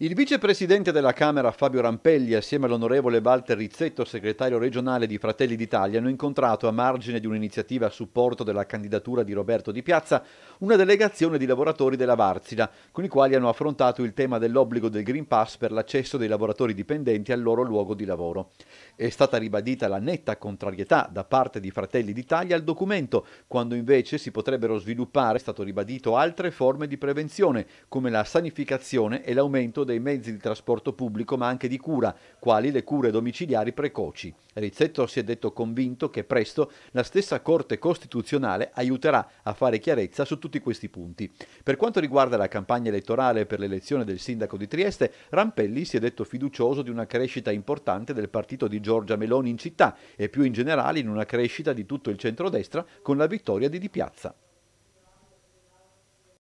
Il vicepresidente della Camera Fabio Rampelli assieme all'onorevole Walter Rizzetto, segretario regionale di Fratelli d'Italia, hanno incontrato a margine di un'iniziativa a supporto della candidatura di Roberto Di Piazza una delegazione di lavoratori della Varzina, con i quali hanno affrontato il tema dell'obbligo del Green Pass per l'accesso dei lavoratori dipendenti al loro luogo di lavoro. È stata ribadita la netta contrarietà da parte di Fratelli d'Italia al documento, quando invece si potrebbero sviluppare, è stato ribadito, altre forme di prevenzione, come la sanificazione e l'aumento dei mezzi di trasporto pubblico ma anche di cura, quali le cure domiciliari precoci. Rizzetto si è detto convinto che presto la stessa Corte Costituzionale aiuterà a fare chiarezza su tutti questi punti. Per quanto riguarda la campagna elettorale per l'elezione del sindaco di Trieste, Rampelli si è detto fiducioso di una crescita importante del partito di Giorgia Meloni in città e più in generale in una crescita di tutto il centrodestra con la vittoria di Di Piazza.